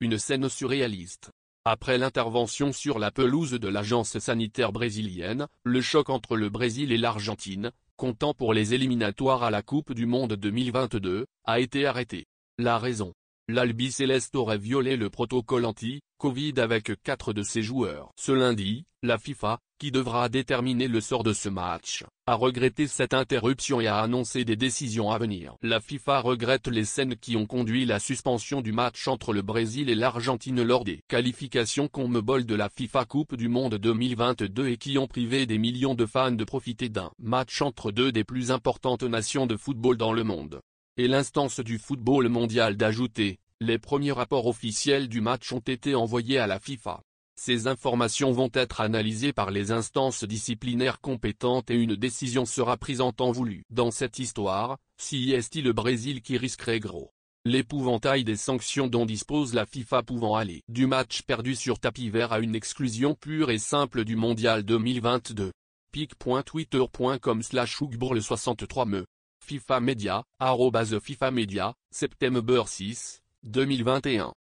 une scène surréaliste. Après l'intervention sur la pelouse de l'agence sanitaire brésilienne, le choc entre le Brésil et l'Argentine, comptant pour les éliminatoires à la Coupe du Monde 2022, a été arrêté. La raison l'Albi Céleste aurait violé le protocole anti-Covid avec quatre de ses joueurs. Ce lundi, la FIFA, qui devra déterminer le sort de ce match, a regretté cette interruption et a annoncé des décisions à venir. La FIFA regrette les scènes qui ont conduit la suspension du match entre le Brésil et l'Argentine lors des qualifications bol de la FIFA Coupe du Monde 2022 et qui ont privé des millions de fans de profiter d'un match entre deux des plus importantes nations de football dans le monde et l'instance du football mondial d'ajouter, les premiers rapports officiels du match ont été envoyés à la FIFA. Ces informations vont être analysées par les instances disciplinaires compétentes et une décision sera prise en temps voulu. Dans cette histoire, si est-il le Brésil qui risquerait gros L'épouvantail des sanctions dont dispose la FIFA pouvant aller du match perdu sur tapis vert à une exclusion pure et simple du Mondial 2022. pic.twitter.com slash 63 me. FIFA Media, FIFA septembre 6, 2021